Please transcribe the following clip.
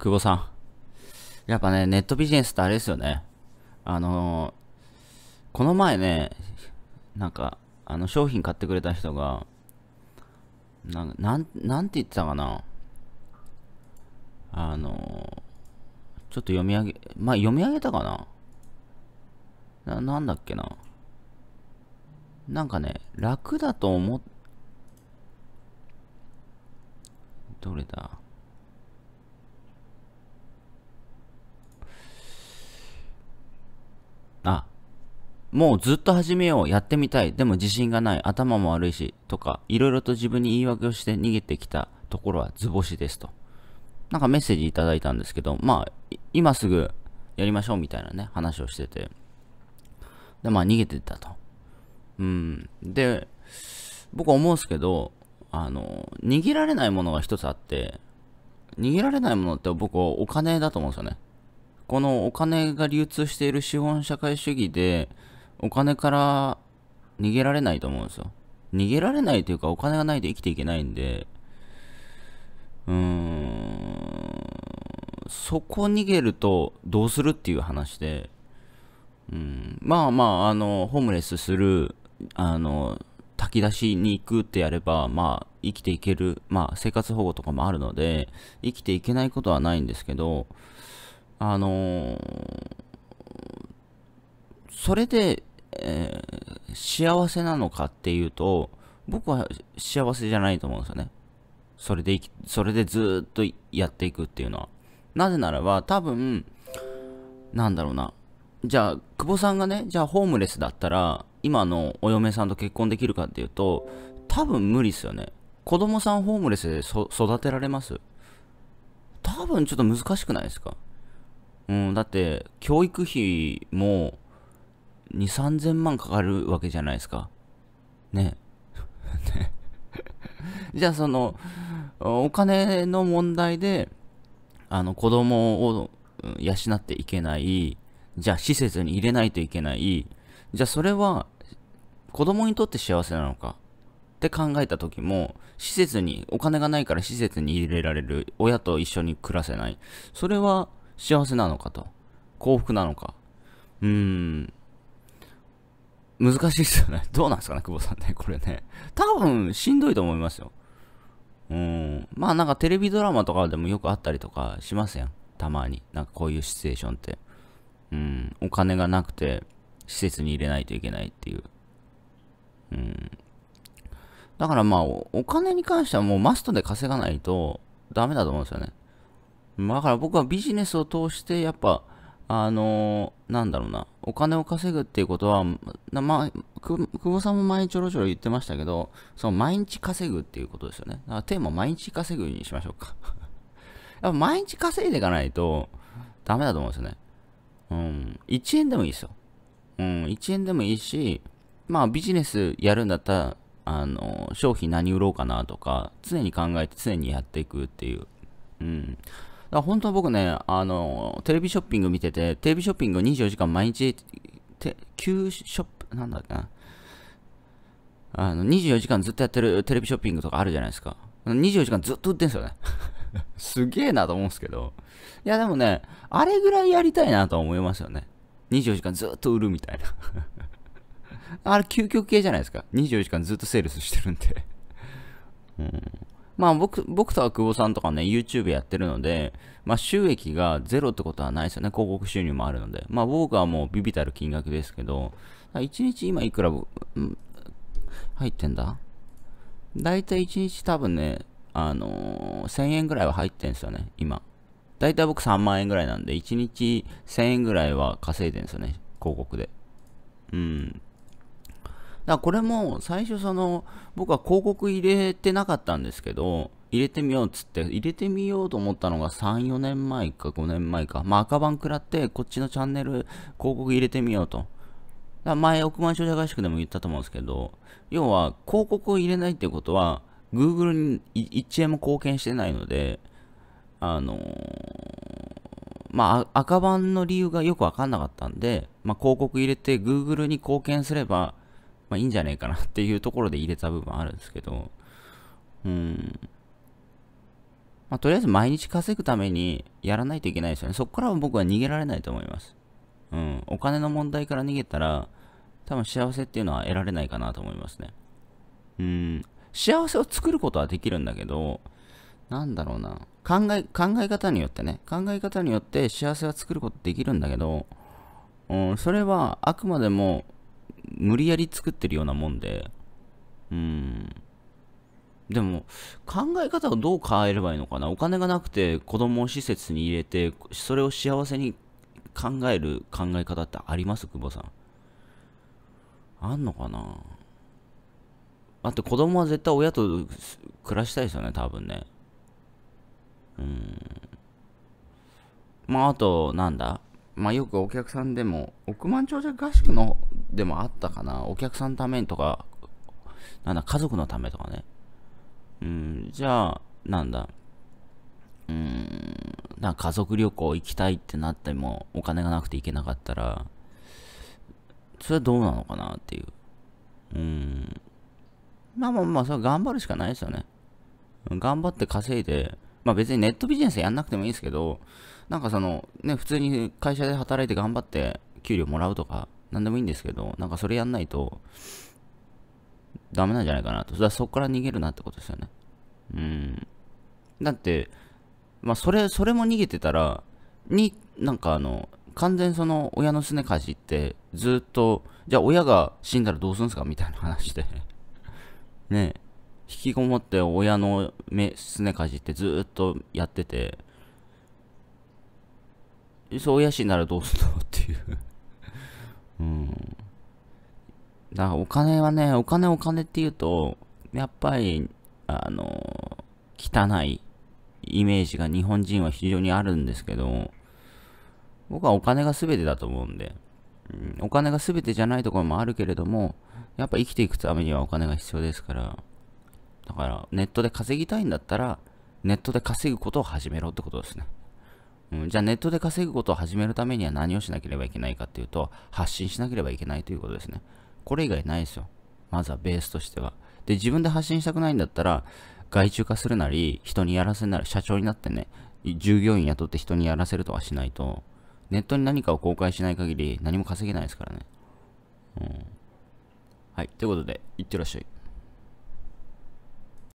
久保さん。やっぱね、ネットビジネスってあれですよね。あのー、この前ね、なんか、あの、商品買ってくれた人が、なん、なん、なんて言ってたかな。あのー、ちょっと読み上げ、まあ、読み上げたかな。な、なんだっけな。なんかね、楽だと思っ、どれだもうずっと始めよう、やってみたい、でも自信がない、頭も悪いし、とか、いろいろと自分に言い訳をして逃げてきたところは図星ですと。なんかメッセージいただいたんですけど、まあ、今すぐやりましょうみたいなね、話をしてて。で、まあ逃げてたと。うん。で、僕思うんですけど、あの、逃げられないものが一つあって、逃げられないものって僕お金だと思うんですよね。このお金が流通している資本社会主義で、お金から逃げられないと思うんですよ。逃げられないというか、お金がないと生きていけないんで、うーん、そこ逃げるとどうするっていう話で、うん、まあまあ、あの、ホームレスする、あの、炊き出しに行くってやれば、まあ、生きていける、まあ、生活保護とかもあるので、生きていけないことはないんですけど、あのー、それでえー、幸せなのかっていうと、僕は幸せじゃないと思うんですよね。それでき、それでずっとやっていくっていうのは。なぜならば、多分、なんだろうな。じゃあ、久保さんがね、じゃあホームレスだったら、今のお嫁さんと結婚できるかっていうと、多分無理っすよね。子供さんホームレスで育てられます多分ちょっと難しくないですかうん、だって、教育費も、2、3000万かかるわけじゃないですか。ね。じゃあその、お金の問題で、あの子供を養っていけない、じゃあ施設に入れないといけない、じゃあそれは子供にとって幸せなのかって考えた時も、施設に、お金がないから施設に入れられる、親と一緒に暮らせない、それは幸せなのかと、幸福なのか、うーん、難しいですよね。どうなんですかね、久保さんね。これね。多分、しんどいと思いますよ。うん。まあなんかテレビドラマとかでもよくあったりとかしますやんたまに。なんかこういうシチュエーションって。うん。お金がなくて、施設に入れないといけないっていう。うん。だからまあ、お金に関してはもうマストで稼がないとダメだと思うんですよね。だから僕はビジネスを通してやっぱ、あのー、なんだろうな、お金を稼ぐっていうことは、まあ、久保さんも毎日ちょろちょろ言ってましたけど、その毎日稼ぐっていうことですよね。だからテーマ毎日稼ぐにしましょうか やっぱ毎日稼いでいかないとダメだと思うんですよね。うん、1円でもいいですよ。うん、1円でもいいし、まあビジネスやるんだったら、あの、商品何売ろうかなとか、常に考えて常にやっていくっていう。うん。ら本当は僕ね、あの、テレビショッピング見てて、テレビショッピング24時間毎日、て、旧ショップ、なんだっけな。あの、24時間ずっとやってるテレビショッピングとかあるじゃないですか。24時間ずっと売ってんすよね。すげえなと思うんですけど。いや、でもね、あれぐらいやりたいなとは思いますよね。24時間ずっと売るみたいなあれ、究極系じゃないですか。24時間ずっとセールスしてるんでうん。まあ僕、僕とは久保さんとかね、YouTube やってるので、まあ収益がゼロってことはないですよね。広告収入もあるので。まあ僕はもうビビたる金額ですけど、1日今いくら、うん、入ってんだだいたい1日多分ね、あのー、1000円ぐらいは入ってんすよね、今。だいたい僕3万円ぐらいなんで、1日1000円ぐらいは稼いでんすよね、広告で。うん。だこれも最初その僕は広告入れてなかったんですけど入れてみようっつって入れてみようと思ったのが34年前か5年前かまあ赤番食らってこっちのチャンネル広告入れてみようとだ前億万長者合宿でも言ったと思うんですけど要は広告を入れないってことは Google に1円も貢献してないのであのー、まあ、赤番の理由がよくわかんなかったんで、まあ、広告入れて Google に貢献すればまあいいんじゃねえかなっていうところで入れた部分あるんですけど、うん。まあとりあえず毎日稼ぐためにやらないといけないですよね。そこからは僕は逃げられないと思います。うん。お金の問題から逃げたら、多分幸せっていうのは得られないかなと思いますね。うん。幸せを作ることはできるんだけど、なんだろうな。考え、考え方によってね。考え方によって幸せは作ることできるんだけど、うん、それはあくまでも無理やり作ってるようなもんで、うん。でも、考え方をどう変えればいいのかな。お金がなくて子供を施設に入れて、それを幸せに考える考え方ってあります久保さん。あんのかなだって子供は絶対親と暮らしたいですよね、多分ね。うん。まあ、あと、なんだまあ、よくお客さんでも、億万長者合宿のでもあったかな。お客さんのためとか、なんだ、家族のためとかね。うん、じゃあ、なんだ、うん、なんか家族旅行行きたいってなっても、お金がなくて行けなかったら、それはどうなのかなっていう。うん。まあまあまあ、それは頑張るしかないですよね。頑張って稼いで、まあ別にネットビジネスやんなくてもいいですけど、なんかその、ね、普通に会社で働いて頑張って給料もらうとか、何でもいいんですけど、なんかそれやんないと、ダメなんじゃないかなと。だそこから逃げるなってことですよね。うん。だって、まあ、それ、それも逃げてたら、に、なんかあの、完全その親のすねかじって、ずっと、じゃあ親が死んだらどうすんすかみたいな話で ね引きこもって親の目、すねかじってずっとやってて、そう親死んだらどうすんのっていううん。だからお金はね、お金お金っていうと、やっぱり、あの、汚いイメージが日本人は非常にあるんですけど、僕はお金が全てだと思うんで、うん、お金が全てじゃないところもあるけれども、やっぱ生きていくためにはお金が必要ですから、だからネットで稼ぎたいんだったら、ネットで稼ぐことを始めろってことですね。うん、じゃあネットで稼ぐことを始めるためには何をしなければいけないかっていうと、発信しなければいけないということですね。これ以外ないですよ。まずはベースとしては。で、自分で発信したくないんだったら、外注化するなり、人にやらせるなり、社長になってね、従業員雇って人にやらせるとはしないと、ネットに何かを公開しない限り何も稼げないですからね。うん。はい、ということで、いってらっしゃい。